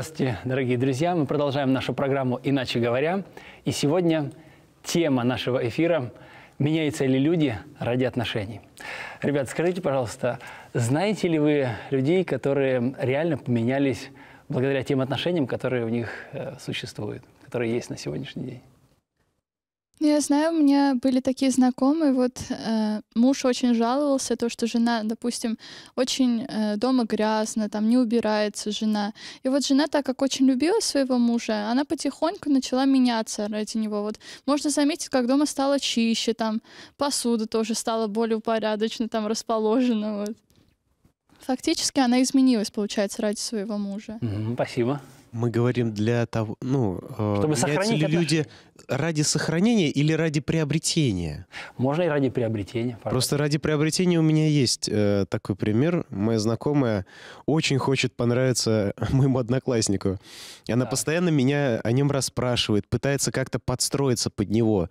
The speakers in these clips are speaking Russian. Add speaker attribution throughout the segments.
Speaker 1: Здравствуйте, дорогие друзья. Мы продолжаем нашу программу «Иначе говоря». И сегодня тема нашего эфира «Меняются ли люди ради отношений?». Ребят, скажите, пожалуйста, знаете ли вы людей, которые реально поменялись благодаря тем отношениям, которые у них э, существуют, которые есть на сегодняшний день?
Speaker 2: Я знаю, у меня были такие знакомые, вот э, муж очень жаловался, то, что жена, допустим, очень э, дома грязно, там не убирается жена. И вот жена, так как очень любила своего мужа, она потихоньку начала меняться ради него. Вот можно заметить, как дома стало чище, там посуда тоже стала более упорядочно, там расположена. Вот. Фактически она изменилась, получается, ради своего мужа.
Speaker 3: Mm-hmm, спасибо мы говорим для того, ну, э, Чтобы меняются ли люди ради сохранения или ради приобретения? Можно и ради приобретения. Пожалуйста. Просто ради приобретения у меня есть э, такой пример. Моя знакомая очень хочет понравиться моему однокласснику. И она да. постоянно меня о нем расспрашивает, пытается как-то подстроиться под него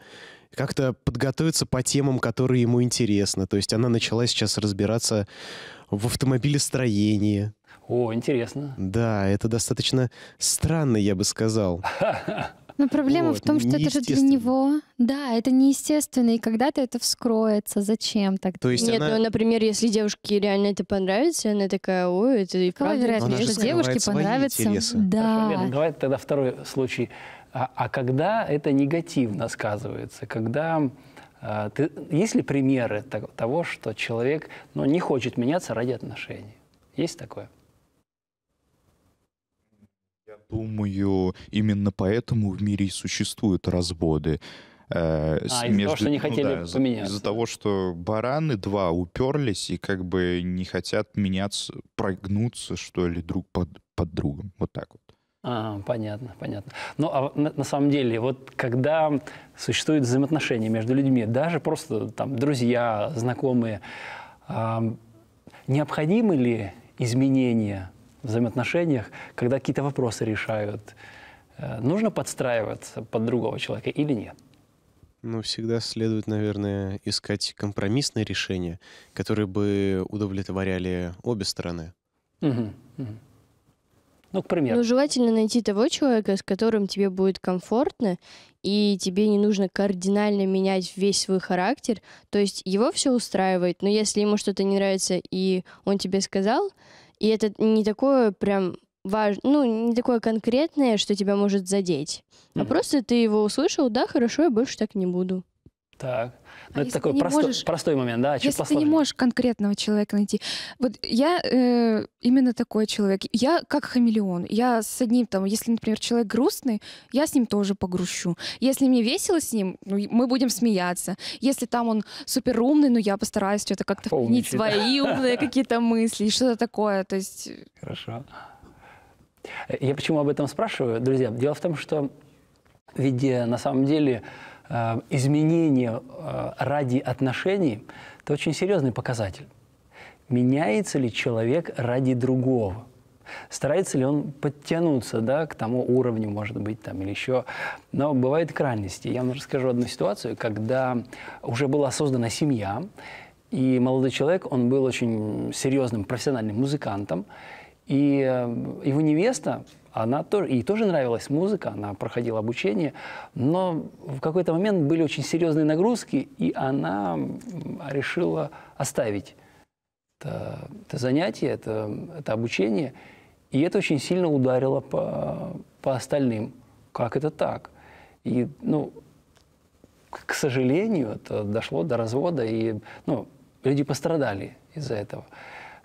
Speaker 3: как-то подготовиться по темам, которые ему интересны. То есть она начала сейчас разбираться в автомобилестроении,
Speaker 1: о, интересно.
Speaker 3: Да, это достаточно странно, я бы сказал.
Speaker 4: Но
Speaker 1: проблема вот, в том,
Speaker 3: что это же для
Speaker 4: него. Да, это неестественно, и когда-то это вскроется. Зачем так? То есть Нет, она... ну,
Speaker 2: например, если девушке реально это понравится, она такая, ой, это и Какова вероятность, что
Speaker 1: девушке понравится? Интересы. Да. Хорошо, давай тогда второй случай. А, а когда это негативно сказывается? Когда а, ты, есть ли примеры того, что человек ну, не хочет меняться ради отношений? Есть такое?
Speaker 5: думаю, именно поэтому в мире и существуют разводы. Э, а, из-за того, что не ну хотели ну, да, поменяться. Из-за того, что бараны два уперлись и как бы не хотят меняться, прогнуться, что ли, друг под, под другом. Вот так вот.
Speaker 1: А, понятно, понятно. Ну, а на, на самом деле, вот когда существуют взаимоотношения между людьми, даже просто там друзья, знакомые, э, необходимы ли изменения взаимоотношениях, когда какие-то вопросы решают, э, нужно подстраиваться под другого человека или нет?
Speaker 3: Ну, всегда следует, наверное, искать компромиссные решения, которые бы удовлетворяли обе стороны.
Speaker 1: Угу, угу. Ну, к примеру. Ну,
Speaker 2: желательно найти того человека, с которым тебе будет комфортно, и тебе не нужно кардинально менять весь свой характер. То есть его все устраивает, но если ему что-то не нравится, и он тебе сказал, и это не такое прям важ, ну, не такое конкретное, что тебя может задеть. Mm-hmm. А просто ты его услышал,
Speaker 6: да, хорошо, я больше так не буду.
Speaker 1: Так. А ну, а это такой простой, можешь, простой момент, да? Чуть если посложнее. ты не
Speaker 6: можешь конкретного человека найти. Вот я э, именно такой человек. Я как хамелеон. Я с одним там, если, например, человек грустный, я с ним тоже погрущу. Если мне весело с ним, ну, мы будем смеяться. Если там он супер умный, ну я постараюсь
Speaker 1: что-то как-то вменить свои умные
Speaker 6: какие-то мысли, что-то такое. То есть...
Speaker 1: Хорошо. Я почему об этом спрашиваю, друзья? Дело в том, что ведь э, на самом деле Э, изменение э, ради отношений, это очень серьезный показатель. Меняется ли человек ради другого? Старается ли он подтянуться да, к тому уровню, может быть, там, или еще. Но бывают крайности. Я вам расскажу одну ситуацию, когда уже была создана семья, и молодой человек, он был очень серьезным профессиональным музыкантом, и э, его невеста она тоже, ей тоже нравилась музыка, она проходила обучение, но в какой-то момент были очень серьезные нагрузки, и она решила оставить это, это занятие, это, это обучение, и это очень сильно ударило по, по остальным. Как это так? И, ну, к сожалению, это дошло до развода, и ну, люди пострадали из-за этого.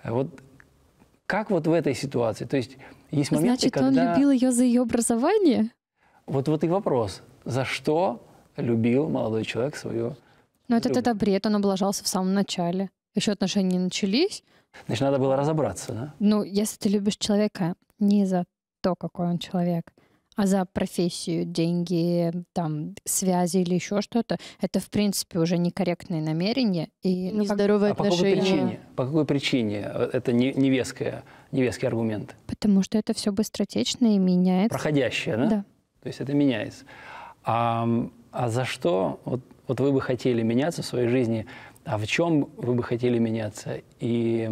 Speaker 1: Вот как вот в этой ситуации? То есть есть моменты, Значит, когда... он любил
Speaker 4: ее за ее образование?
Speaker 1: Вот, вот и вопрос. За что любил молодой человек свою
Speaker 4: Ну это тогда бред, он облажался в самом начале. Еще отношения не начались.
Speaker 1: Значит, надо было разобраться, да?
Speaker 4: Ну, если ты любишь человека не за то, какой он человек, а за профессию, деньги, там, связи или еще что-то, это, в принципе, уже некорректные намерения и ну, нездоровые как... отношения. А по какой причине?
Speaker 1: По какой причине? Это не, невеская, невеский аргумент.
Speaker 4: Потому что это все быстротечно и меняется.
Speaker 1: Проходящее, да? Да. То есть это меняется. А, а за что вот, вот вы бы хотели меняться в своей жизни? А в чем вы бы хотели меняться? И,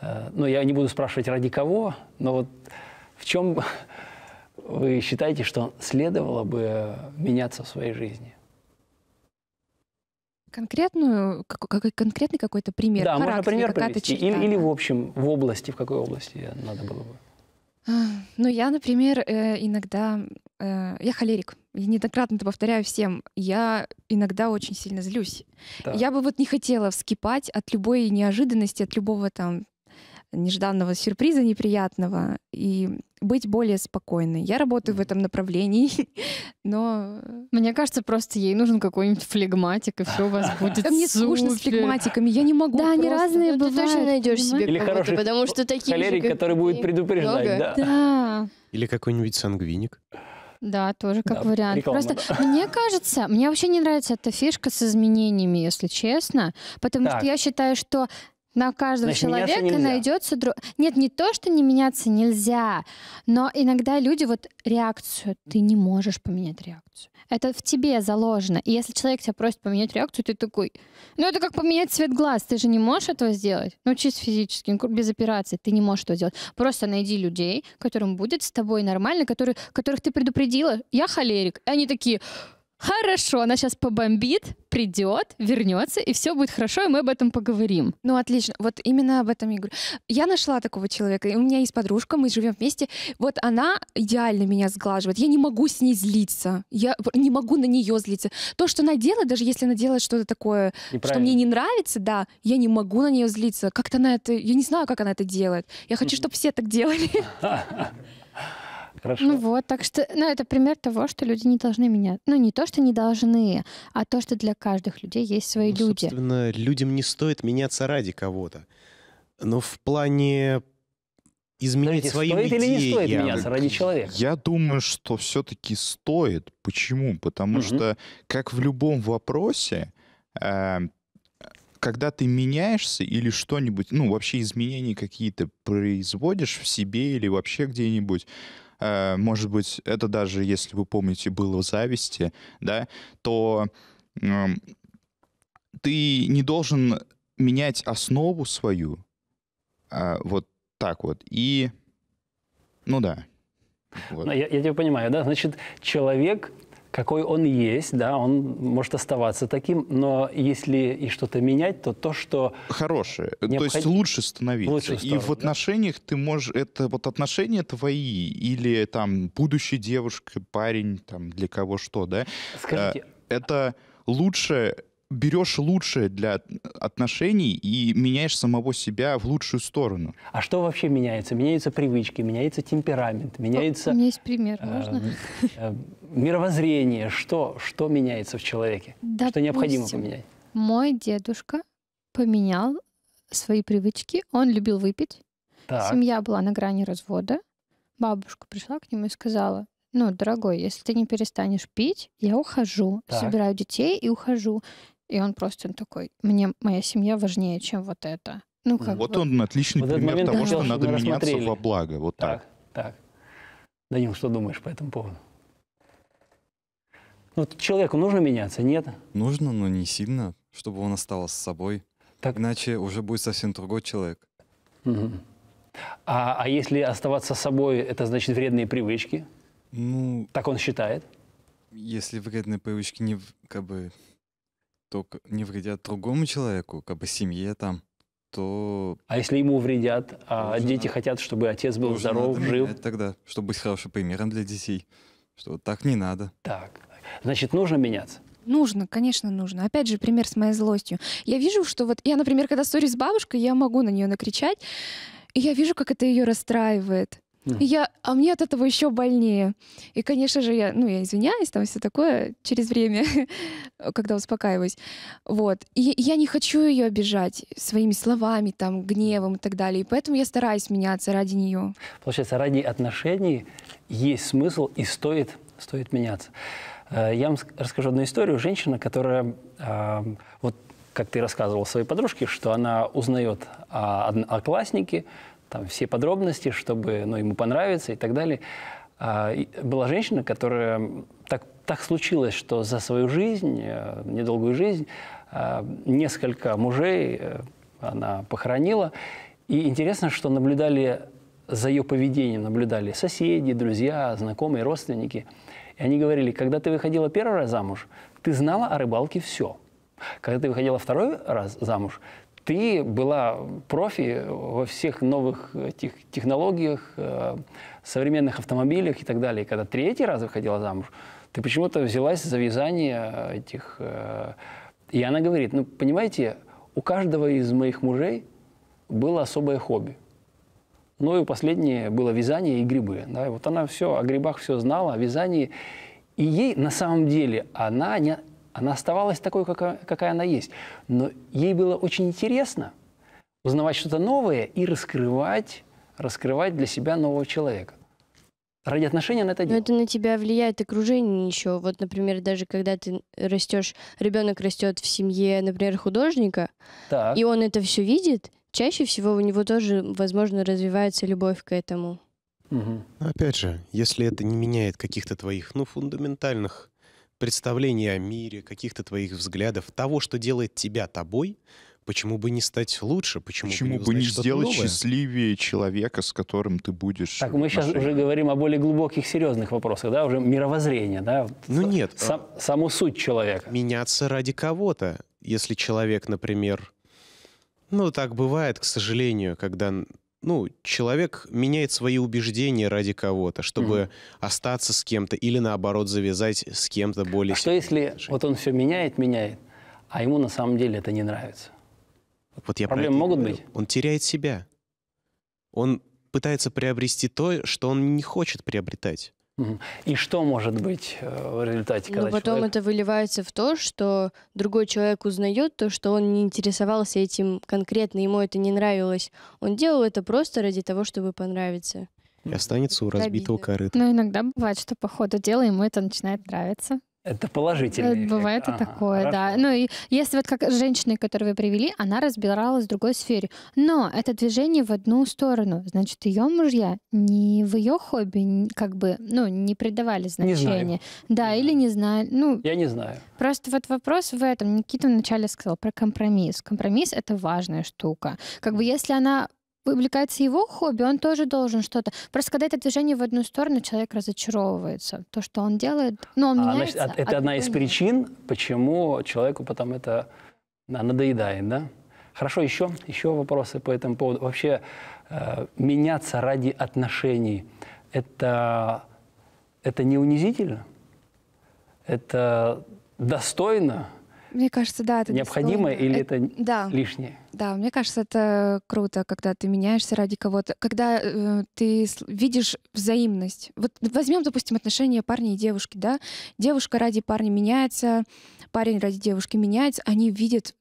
Speaker 1: э, ну, я не буду спрашивать, ради кого, но вот в чем вы считаете, что следовало бы меняться в своей жизни?
Speaker 6: Конкретную, как, конкретный какой-то пример? Да, можно пример привести. Черта, или, да. или в
Speaker 1: общем, в области, в какой области надо было бы?
Speaker 6: А, ну, я, например, э, иногда... Э, я холерик. Я неоднократно это повторяю всем. Я иногда очень сильно злюсь. Да. Я бы вот не хотела вскипать от любой неожиданности, от любого там нежданного сюрприза неприятного. И быть более спокойной. Я работаю в этом направлении, но... Э,
Speaker 4: мне кажется, просто ей нужен какой-нибудь флегматик, и все у вас
Speaker 3: будет Мне скучно с флегматиками,
Speaker 6: я не могу.
Speaker 4: Да, они разные бывают. Ну, ты точно найдешь себе
Speaker 1: Или хороший потому что такие холерик, же, который будет предупреждать,
Speaker 3: да.
Speaker 4: да.
Speaker 3: Или какой-нибудь сангвиник.
Speaker 4: Да, тоже как да, вариант. Реклама, Просто да. мне кажется, мне вообще не нравится эта фишка с изменениями, если честно, потому так. что я считаю, что на каждого Значит, человека найдется друг. Нет, не то, что не меняться нельзя, но иногда люди вот реакцию ты не можешь поменять реакцию. Это в тебе заложено. И если человек тебя просит поменять реакцию, ты такой, ну это как поменять цвет глаз, ты же не можешь этого сделать. Ну чисто физически, ну, без операции, ты не можешь этого сделать. Просто найди людей, которым будет с тобой нормально, которые, которых ты предупредила, я холерик. И они такие, Хорошо, она сейчас побомбит, придет, вернется, и все будет хорошо, и мы об этом
Speaker 6: поговорим. Ну, отлично. Вот именно об этом я говорю. Я нашла такого человека, и у меня есть подружка, мы живем вместе. Вот она идеально меня сглаживает. Я не могу с ней злиться. Я не могу на нее злиться. То, что она делает, даже если она делает что-то такое, что мне не нравится, да, я не могу на нее злиться. Как-то она это... Я не знаю, как она это делает. Я хочу, чтобы все так делали.
Speaker 3: Хорошо.
Speaker 4: Ну вот, так что, ну это пример того, что люди не должны менять. Ну не то, что не должны, а то, что для каждых людей есть свои ну, люди.
Speaker 3: Собственно, людям не стоит меняться ради кого-то. Но в плане изменить свои стоит
Speaker 1: идеи. Или не стоит я... меняться ради человека?
Speaker 5: Я думаю, что все-таки стоит. Почему? Потому угу. что, как в любом вопросе, э, когда ты меняешься или что-нибудь, ну, вообще изменения какие-то производишь в себе или вообще где-нибудь, Э, может быть, это даже, если вы помните, было в зависти, да, то ты не должен менять основу свою, а, вот так вот, и, ну да. Ну, вот. Я,
Speaker 1: я тебя понимаю, да? Значит, человек какой он есть, да, он может оставаться таким, но если и что-то менять, то то, что...
Speaker 5: Хорошее, необход... то есть лучше становиться. Лучше сторону, и в да? отношениях ты можешь... Это вот отношения твои или там будущая девушка, парень, там для кого что, да? Скажите... Э, это лучше берешь лучшее для отношений и меняешь самого себя в лучшую сторону. А что вообще меняется? Меняются привычки,
Speaker 1: меняется темперамент, ну, меняется... О, у меня есть
Speaker 4: пример, э, можно?
Speaker 1: Э, мировоззрение. Что, что меняется в человеке? Допустим, что необходимо поменять?
Speaker 4: Мой дедушка поменял свои привычки. Он любил выпить. Так. Семья была на грани развода. Бабушка пришла к нему и сказала, ну, дорогой, если ты не перестанешь пить, я ухожу, так. собираю детей и ухожу. И он просто он такой, мне моя семья важнее, чем вот это.
Speaker 5: Ну, как вот бы. он отличный вот пример того, что надо меняться во благо. Вот так. Так, так.
Speaker 1: Данил, что думаешь по этому поводу? Ну, человеку нужно меняться, нет?
Speaker 5: Нужно, но не сильно, чтобы он остался с собой. Так.
Speaker 1: Иначе уже будет совсем другой человек. Угу. А, а если оставаться с собой, это значит вредные привычки? Ну, так он считает?
Speaker 5: Если вредные привычки не, как бы, только не вредят другому человеку, как бы семье там, то...
Speaker 1: А если ему вредят, а нужно, дети хотят, чтобы отец был здоров, жил? тогда, чтобы быть хорошим примером для детей, что так не надо. Так, значит, нужно меняться.
Speaker 6: Нужно, конечно, нужно. Опять же, пример с моей злостью. Я вижу, что вот я, например, когда ссорюсь с бабушкой, я могу на нее накричать, и я вижу, как это ее расстраивает. И я, а мне от этого еще больнее. И, конечно же, я, ну, я извиняюсь, там все такое через время, когда успокаиваюсь. Вот. И я не хочу ее обижать своими словами, там, гневом и так далее. И поэтому я стараюсь меняться ради нее.
Speaker 1: Получается, ради отношений есть смысл и стоит, стоит меняться. Э, я вам расскажу одну историю. Женщина, которая вот как ты рассказывал своей подружке, что она узнает о однокласснике, там все подробности, чтобы ну, ему понравиться и так далее. А, и была женщина, которая так, так случилось, что за свою жизнь, э, недолгую жизнь, а, несколько мужей э, она похоронила. И интересно, что наблюдали за ее поведением, наблюдали соседи, друзья, знакомые, родственники. И они говорили, когда ты выходила первый раз замуж, ты знала о рыбалке все. Когда ты выходила второй раз замуж, ты была профи во всех новых э, тех, технологиях, э, современных автомобилях и так далее. когда третий раз выходила замуж, ты почему-то взялась за вязание э, этих... и она говорит, ну, понимаете, у каждого из моих мужей было особое хобби. Ну и последнее было вязание и грибы. Да? И вот она все о грибах все знала, о вязании. И ей на самом деле она не, она оставалась такой, какая, она есть. Но ей было очень интересно узнавать что-то новое и раскрывать, раскрывать для себя нового человека. Ради отношения, она это делает.
Speaker 2: Но это на тебя влияет окружение еще. Вот, например, даже когда ты растешь, ребенок растет в семье, например, художника, так. и он это все видит, чаще всего у него тоже, возможно, развивается любовь к этому.
Speaker 3: Угу. Опять же, если это не меняет каких-то твоих, ну, фундаментальных представления о мире, каких-то твоих взглядов, того, что делает тебя тобой, почему бы не
Speaker 5: стать лучше? Почему, почему бы не, бы не сделать новое? счастливее человека, с которым ты будешь? Так мы сейчас уже
Speaker 1: говорим о более глубоких, серьезных вопросах, да, уже мировоззрение, да?
Speaker 5: Ну нет. А Сам,
Speaker 3: саму суть человека. Меняться ради кого-то. Если человек, например, ну так бывает, к сожалению, когда ну, человек меняет свои убеждения ради кого-то, чтобы mm. остаться с кем-то или, наоборот, завязать с кем-то более... А что если отношения?
Speaker 1: вот он все меняет, меняет, а ему на самом деле это не нравится?
Speaker 3: Вот я Проблемы могут говорю. быть? Он теряет себя. Он пытается приобрести то, что он не хочет приобретать. И что может быть э, в результате, когда Но потом
Speaker 1: человек...
Speaker 2: это выливается в то, что другой человек узнает то, что он не интересовался этим конкретно, ему это не нравилось. Он делал это просто ради того, чтобы понравиться.
Speaker 3: И останется у разбитого корыта.
Speaker 4: Но иногда бывает, что по ходу дела ему это начинает нравиться.
Speaker 3: Это положительный э, эффект. Бывает ага, такое,
Speaker 4: хорошо. да. Ну, и если вот как женщина, которую вы привели, она разбиралась в другой сфере. Но это движение в одну сторону. Значит, ее мужья не в ее хобби как бы, ну, не придавали значения. Не знаю. Да, не или не знали. Ну, Я не знаю. Просто вот вопрос в этом. Никита вначале сказал про компромисс. Компромисс — это важная штука. Как бы если она увлекается его хобби, он тоже должен что-то. Просто когда это движение в одну сторону, человек разочаровывается. То, что он делает, но ну, он а, меняется. Значит, это одна из
Speaker 1: причин, почему человеку потом это а, надоедает, да? Хорошо, еще, еще вопросы по этому поводу. Вообще, э, меняться ради отношений, это, это не унизительно? Это достойно?
Speaker 6: Мне кажется, да, это необходимо или это, это да. лишнее. Да, мне кажется, это круто, когда ты меняешься ради кого-то, когда э, ты видишь взаимность. Вот возьмем, допустим, отношения парня и девушки, да? Девушка ради парня меняется, парень ради девушки меняется, они видят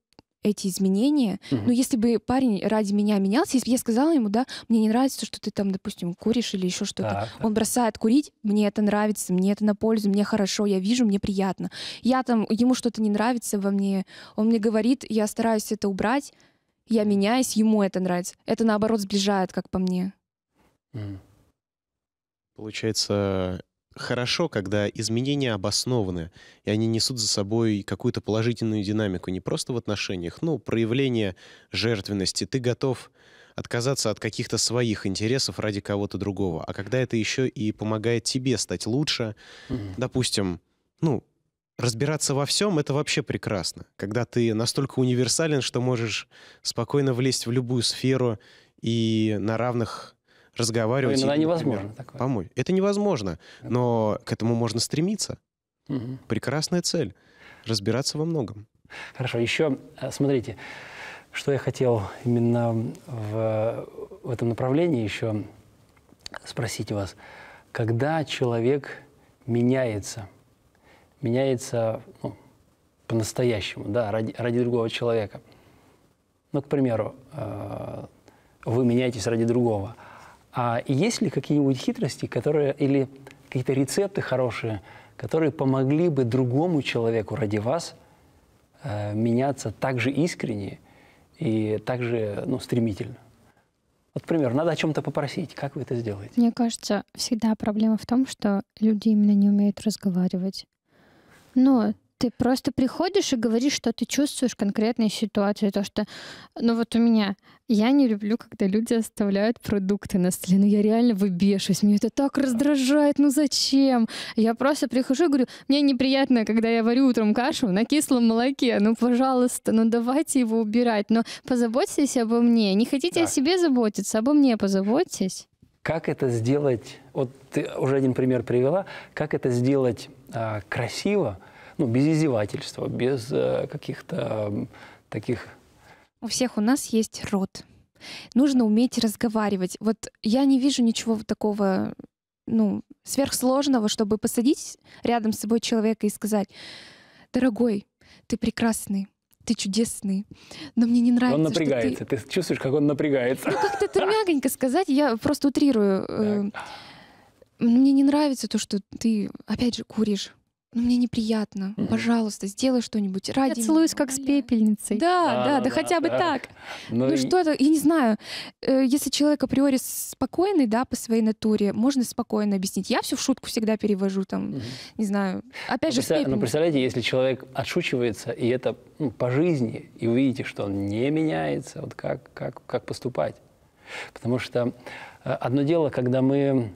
Speaker 6: эти изменения. Mm-hmm. Ну, если бы парень ради меня менялся, если бы я сказала ему, да, мне не нравится, что ты там, допустим, куришь или еще что-то, так, он бросает курить, мне это нравится, мне это на пользу, мне хорошо, я вижу, мне приятно. Я там, ему что-то не нравится во мне, он мне говорит, я стараюсь это убрать, я меняюсь, ему это нравится. Это, наоборот, сближает, как по мне. Mm.
Speaker 3: Получается, хорошо, когда изменения обоснованы, и они несут за собой какую-то положительную динамику, не просто в отношениях, но проявление жертвенности. Ты готов отказаться от каких-то своих интересов ради кого-то другого. А когда это еще и помогает тебе стать лучше, угу. допустим, ну, разбираться во всем, это вообще прекрасно. Когда ты настолько универсален, что можешь спокойно влезть в любую сферу и на равных разговаривать. Иногда ну, невозможно такое. Помочь. Это невозможно, но к этому можно стремиться. Угу. Прекрасная цель. Разбираться во многом. Хорошо, еще э, смотрите, что я
Speaker 1: хотел именно в, в этом направлении еще спросить у вас. Когда человек меняется, меняется ну, по-настоящему, да, ради, ради другого человека. Ну, к примеру, э, вы меняетесь ради другого – а есть ли какие-нибудь хитрости, которые или какие-то рецепты хорошие, которые помогли бы другому человеку ради вас э, меняться так же искренне и так же ну, стремительно? Вот, например, надо о чем-то попросить. Как вы это сделаете?
Speaker 4: Мне кажется, всегда проблема в том, что люди именно не умеют разговаривать. Но ты просто приходишь и говоришь, что ты чувствуешь конкретной ситуации. То, что, ну вот у меня, я не люблю, когда люди оставляют продукты на столе. Ну я реально выбешусь, меня это так раздражает, ну зачем? Я просто прихожу и говорю, мне неприятно, когда я варю утром кашу на кислом молоке. Ну, пожалуйста, ну давайте его убирать. Но позаботьтесь обо мне. Не хотите так. о себе заботиться, обо мне позаботьтесь.
Speaker 1: Как это сделать? Вот ты уже один пример привела. Как это сделать а, красиво? ну, без издевательства, без э, каких-то таких...
Speaker 6: У всех у нас есть рот. Нужно уметь разговаривать. Вот я не вижу ничего такого, ну, сверхсложного, чтобы посадить рядом с собой человека и сказать, дорогой, ты прекрасный, ты чудесный, но мне не нравится. Он напрягается.
Speaker 1: ты... ты чувствуешь, как он напрягается. Ну, как-то
Speaker 6: это мягонько сказать, я просто утрирую. Э, так. Мне не нравится то, что ты, опять же, куришь ну, мне неприятно, пожалуйста, сделай что-нибудь ради. Я целуюсь меня. как с пепельницей. Да, а, да, да, да, хотя бы так. Ну, ну и... что это, я не знаю, э, если человек априори спокойный, да, по своей натуре, можно спокойно объяснить. Я всю в шутку всегда перевожу, там, угу. не знаю, опять но же представ... Но ну,
Speaker 1: представляете, если человек отшучивается, и это ну, по жизни, и вы видите, что он не меняется, вот как, как, как поступать? Потому что э, одно дело, когда мы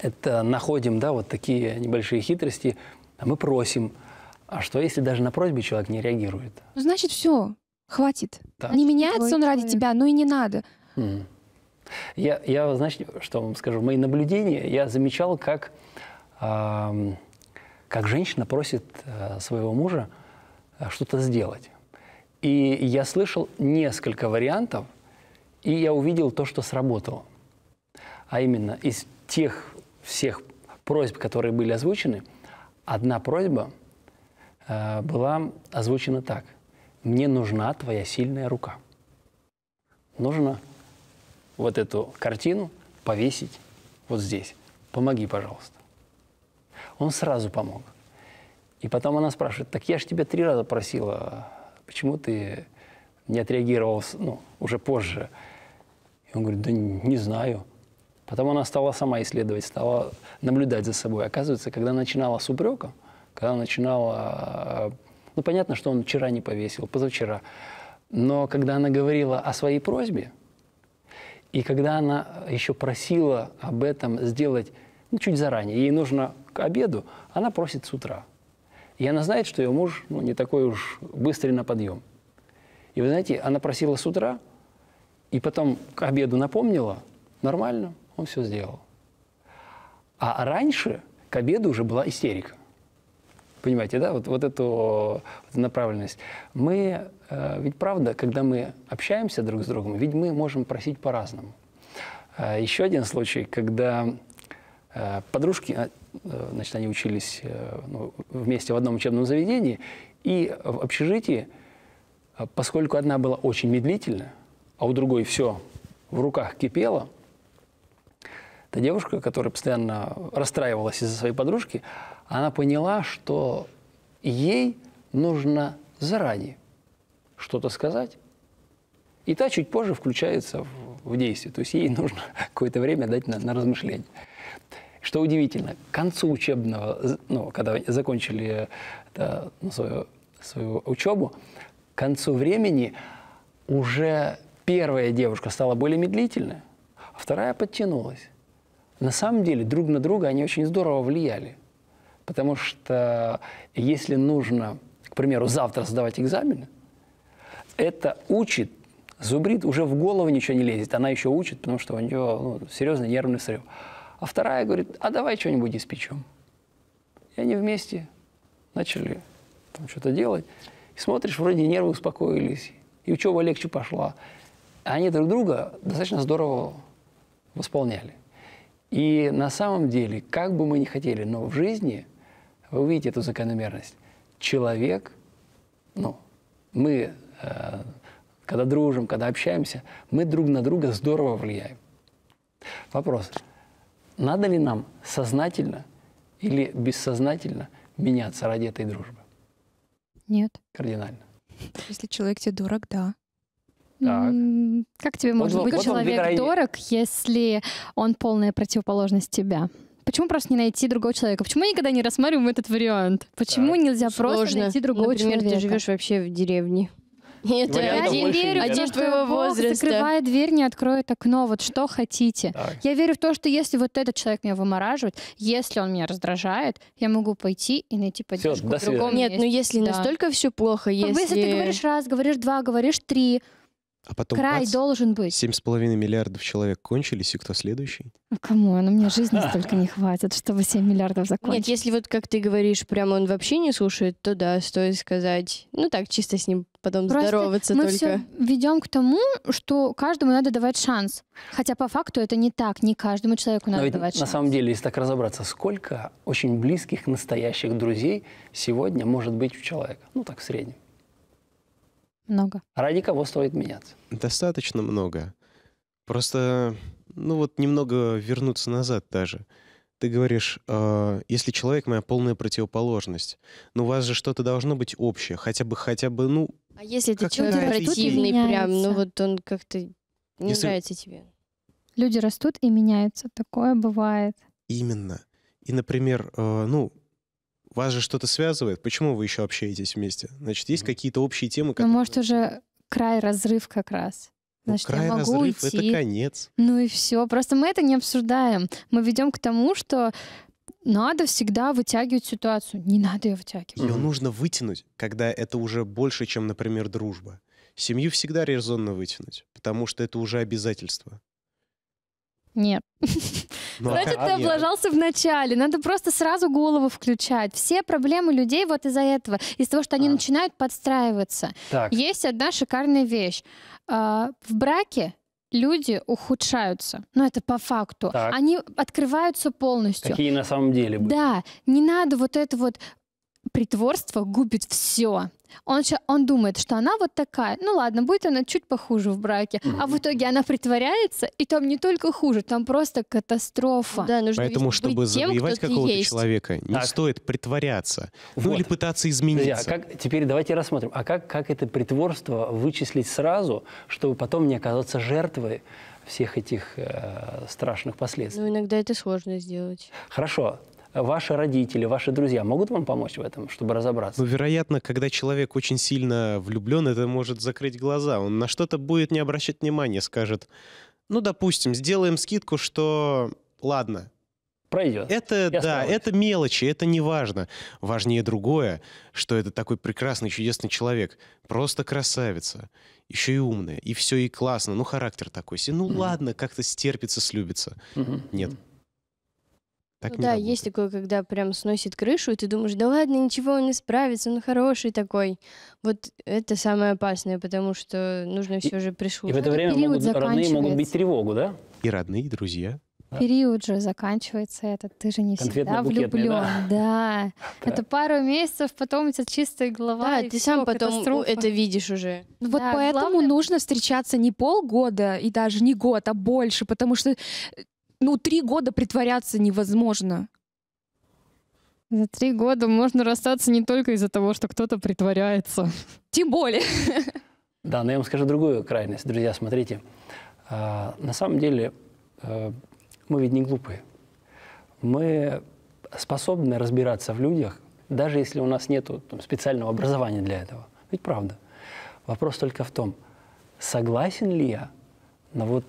Speaker 1: это находим, да, вот такие небольшие хитрости, а мы просим. А что, если даже на просьбы человек не реагирует?
Speaker 6: Ну, значит, все, хватит. Да. Не меняется Твой он ради тебя, ну и не надо. Mm.
Speaker 1: Я, я, знаете, что вам скажу? Мои наблюдения, я замечал, как, э, как женщина просит э, своего мужа э, что-то сделать. И я слышал несколько вариантов, и я увидел то, что сработало. А именно, из тех всех просьб, которые были озвучены, одна просьба э, была озвучена так. «Мне нужна твоя сильная рука». Нужно вот эту картину повесить вот здесь. Помоги, пожалуйста. Он сразу помог. И потом она спрашивает, так я же тебя три раза просила, почему ты не отреагировал ну, уже позже? И он говорит, да не знаю. Потом она стала сама исследовать, стала наблюдать за собой. Оказывается, когда начинала с упрека, когда начинала... Э, ну, понятно, что он вчера не повесил, позавчера. Но когда она говорила о своей просьбе, и когда она еще просила об этом сделать ну, чуть заранее, ей нужно к обеду, она просит с утра. И она знает, что ее муж ну, не такой уж быстрый на подъем. И вы знаете, она просила с утра, и потом к обеду напомнила, нормально – он все сделал. А раньше к обеду уже была истерика. Понимаете, да, вот, вот эту, эту направленность. Мы, э, ведь правда, когда мы общаемся друг с другом, ведь мы можем просить по-разному. Э, еще один случай, когда э, подружки, а, э, значит, они учились э, ну, вместе в одном учебном заведении, и в общежитии, э, поскольку одна была очень медлительна, а у другой все в руках кипело, Та девушка, которая постоянно расстраивалась из-за своей подружки, она поняла, что ей нужно заранее что-то сказать, и та чуть позже включается в, в действие. То есть ей нужно какое-то время дать на, на размышление. Что удивительно, к концу учебного, ну, когда закончили это, ну, свою, свою учебу, к концу времени уже первая девушка стала более медлительной, а вторая подтянулась на самом деле друг на друга они очень здорово влияли. Потому что если нужно, к примеру, завтра сдавать экзамены, это учит, зубрит, уже в голову ничего не лезет. Она еще учит, потому что у нее ну, серьезный нервный срыв. А вторая говорит, а давай что-нибудь испечем. И они вместе начали там что-то делать. И смотришь, вроде нервы успокоились, и учеба легче пошла. они друг друга достаточно здорово восполняли. И на самом деле, как бы мы ни хотели, но в жизни, вы увидите эту закономерность, человек, ну, мы, э, когда дружим, когда общаемся, мы друг на друга здорово влияем. Вопрос, надо ли нам сознательно или бессознательно меняться ради этой
Speaker 4: дружбы? Нет. Кардинально. Если человек тебе дурак, да. Так. Как тебе может вот, быть вот человек гетрой... дорог, если он полная противоположность тебя? Почему просто не найти другого человека? Почему я никогда не рассматриваем этот вариант? Почему так. нельзя Сложно. просто найти другого Например, человека? Например, ты живешь вообще в деревне.
Speaker 2: Нет, я не верю, один твоего возраста. Закрывает
Speaker 4: дверь, не откроет окно, вот что хотите. Так. Я верю в то, что если вот этот человек меня вымораживает, если он меня раздражает, я могу пойти и найти поддержку Все, в другом Нет, месте. ну если да. настолько все плохо, если... Если ты говоришь раз, говоришь два, говоришь три,
Speaker 3: а потом Край бац,
Speaker 4: должен быть.
Speaker 3: Семь с половиной миллиардов человек кончились, и кто следующий?
Speaker 4: Ну, кому? Ну, мне жизни столько не хватит, чтобы 7 миллиардов закончить. Нет,
Speaker 2: если вот, как ты говоришь, прямо он вообще не слушает, то да, стоит сказать. Ну, так, чисто с ним потом Просто здороваться мы только. Все
Speaker 4: ведем к тому, что каждому надо давать шанс. Хотя по факту это не так, не каждому человеку надо давать шанс. На
Speaker 1: самом деле, если так разобраться, сколько очень близких, настоящих друзей сегодня
Speaker 3: может быть у человека?
Speaker 1: Ну так в среднем. Много. А ради кого стоит меняться?
Speaker 3: Достаточно много. Просто, ну вот немного вернуться назад даже. Ты говоришь, э, если человек моя полная противоположность, ну у вас же что-то должно быть общее, хотя бы, хотя бы, ну.
Speaker 2: А если
Speaker 4: это человек противный, прям, ну вот он как-то не если... нравится тебе. Люди растут и меняются, такое бывает.
Speaker 3: Именно. И, например, э, ну вас же что-то связывает. Почему вы еще общаетесь вместе? Значит, есть какие-то общие темы, которые... Ну,
Speaker 4: может, уже край разрыв как раз. Ну, Значит, ну, край я могу разрыв уйти. это конец. Ну и все. Просто мы это не обсуждаем. Мы ведем к тому, что надо всегда вытягивать ситуацию. Не надо ее вытягивать. Ее
Speaker 3: нужно вытянуть, когда это уже больше, чем, например, дружба. Семью всегда резонно вытянуть, потому что это уже обязательство. Нет. Но ну, Значит, а ты облажался
Speaker 4: в начале. Надо просто сразу голову включать. Все проблемы людей вот из-за этого, из-за того, что они а. начинают подстраиваться. Так. Есть одна шикарная вещь. А, в браке люди ухудшаются. Но ну, это по факту. Так. Они открываются полностью.
Speaker 1: Какие на самом деле были.
Speaker 4: Да, не надо вот это вот притворство губит все. Он, он думает, что она вот такая. Ну ладно, будет она чуть похуже в браке. Mm-hmm. А в итоге она притворяется, и там не только хуже, там просто катастрофа. Да, нужно Поэтому,
Speaker 3: чтобы быть тем, завоевать какого-то человека, не так. стоит притворяться. Ну вот. Ну или пытаться
Speaker 1: измениться. Друзья, а как, теперь давайте рассмотрим, а как, как это притворство вычислить сразу, чтобы потом не оказаться жертвой всех этих э, страшных последствий?
Speaker 2: Ну иногда это сложно сделать.
Speaker 1: Хорошо, ваши родители, ваши друзья могут вам помочь в этом, чтобы разобраться?
Speaker 3: Ну, вероятно, когда человек очень сильно влюблен, это может закрыть глаза. Он на что-то будет не обращать внимания, скажет, ну, допустим, сделаем скидку, что ладно, пройдет. Это, Я да, это мелочи, это не важно. Важнее другое, что это такой прекрасный, чудесный человек. Просто красавица. Еще и умная. И все, и классно. Ну, характер такой. Ну, mm-hmm. ладно, как-то стерпится, слюбится. Mm-hmm. Нет. Mm-hmm. Так ну, да, работает.
Speaker 2: есть такое, когда прям сносит крышу, и ты думаешь, да ладно, ничего, он исправится, он хороший такой. Вот это самое опасное, потому что нужно все же
Speaker 4: прислушиваться. И в это ну, время могут, родные могут бить
Speaker 3: тревогу, да? И родные, и друзья. А.
Speaker 4: Период же заканчивается этот, ты же не всегда влюблен. Да. да. Это пару месяцев, потом у тебя чистая голова. Да, ты сам потом это видишь уже. Ну, вот да, поэтому главное... нужно
Speaker 6: встречаться не полгода и даже не год, а больше, потому что э, ну, три года
Speaker 4: притворяться невозможно. За три года можно расстаться не только из-за того, что кто-то притворяется. Тем более.
Speaker 1: Да, но я вам скажу другую крайность. Друзья, смотрите, э, на самом деле э, мы ведь не глупые. Мы способны разбираться в людях, даже если у нас нет специального образования для этого. Ведь правда. Вопрос только в том, согласен ли я на вот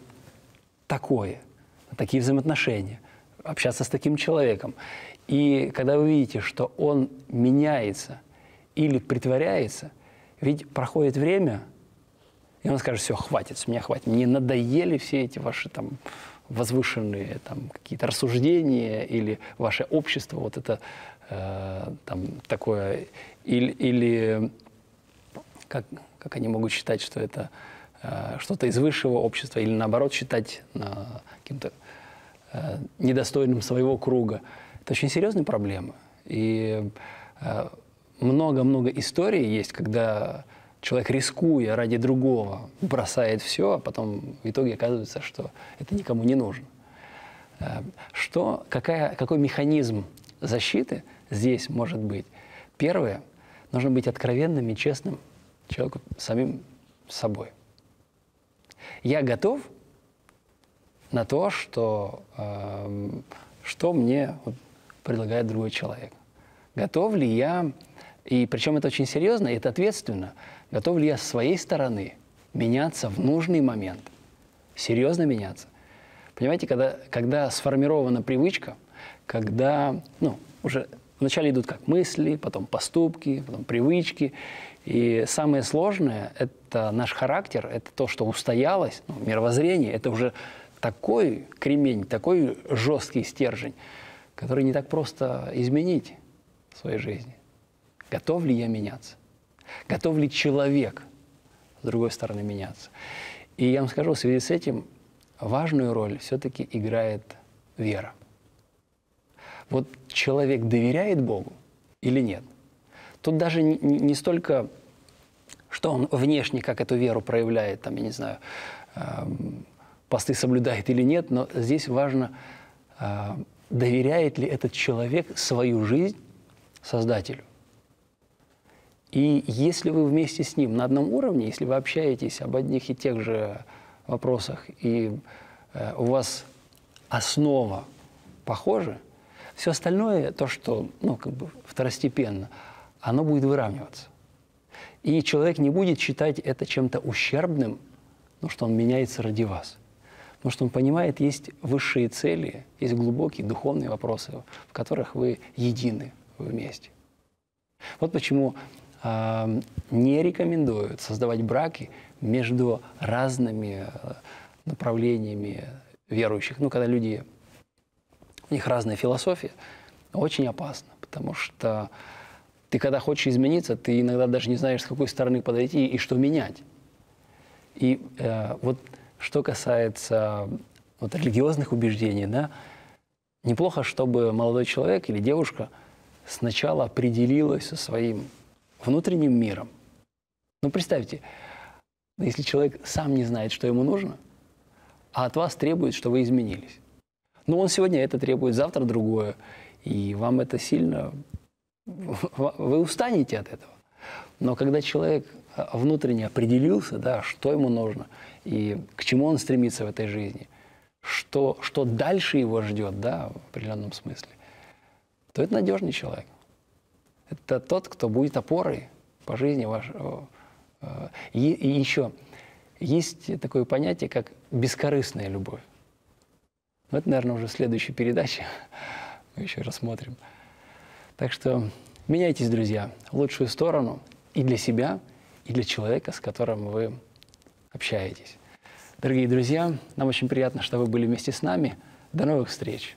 Speaker 1: такое – такие взаимоотношения, общаться с таким человеком. И когда вы видите, что он меняется или притворяется, ведь проходит время, и он скажет, все, хватит, с меня хватит, мне надоели все эти ваши там возвышенные там какие-то рассуждения или ваше общество вот это э, там такое или, или как как они могут считать, что это Э, что-то из высшего общества или наоборот считать э, каким-то э, недостойным своего круга. Это очень серьезные проблемы. И много-много историй есть, когда человек, рискуя ради другого, бросает все, а потом в итоге оказывается, что это никому не нужно. Что, какая, какой механизм защиты здесь может быть? Первое, нужно быть откровенным и честным человеку самим собой. Я готов на то, что, э, что мне предлагает другой человек. Готов ли я, и причем это очень серьезно, и это ответственно, готов ли я с своей стороны меняться в нужный момент, серьезно меняться. Понимаете, когда, когда сформирована привычка, когда ну, уже вначале идут как мысли, потом поступки, потом привычки, и самое сложное – это это наш характер, это то, что устоялось, ну, мировоззрение, это уже такой кремень, такой жесткий стержень, который не так просто изменить в своей жизни. Готов ли я меняться? Готов ли человек, с другой стороны, меняться? И я вам скажу, в связи с этим важную роль все-таки играет вера. Вот человек доверяет Богу или нет? Тут даже не столько что он внешне как эту веру проявляет, там, я не знаю, э, посты соблюдает или нет, но здесь важно, э, доверяет ли этот человек свою жизнь Создателю. И если вы вместе с ним на одном уровне, если вы общаетесь об одних и тех же вопросах, и э, у вас основа похожа, все остальное, то, что ну, как бы второстепенно, оно будет выравниваться. И человек не будет считать это чем-то ущербным, но что он меняется ради вас. Потому что он понимает, есть высшие цели, есть глубокие духовные вопросы, в которых вы едины, вместе. Вот почему э, не рекомендуют создавать браки между разными э, направлениями верующих. Ну, когда люди, у них разная философия, очень опасно, потому что ты когда хочешь измениться, ты иногда даже не знаешь, с какой стороны подойти и что менять. И э, вот что касается э, вот, религиозных убеждений, да, неплохо, чтобы молодой человек или девушка сначала определилась со своим внутренним миром. Ну, представьте, если человек сам не знает, что ему нужно, а от вас требует, что вы изменились. Но ну, он сегодня это требует, завтра другое. И вам это сильно вы устанете от этого. Но когда человек э, внутренне определился, да, что ему нужно и к чему он стремится в этой жизни, что, что дальше его ждет, да, в определенном смысле, то это надежный человек. Это тот, кто будет опорой по жизни вашего. Э, э. И, и еще есть такое понятие, как бескорыстная любовь. Но ну, это, наверное, уже в следующей передаче мы еще рассмотрим. Так что меняйтесь, друзья, в лучшую сторону и для себя, и для человека, с которым вы общаетесь. Дорогие друзья, нам очень приятно, что вы были вместе с нами. До новых встреч!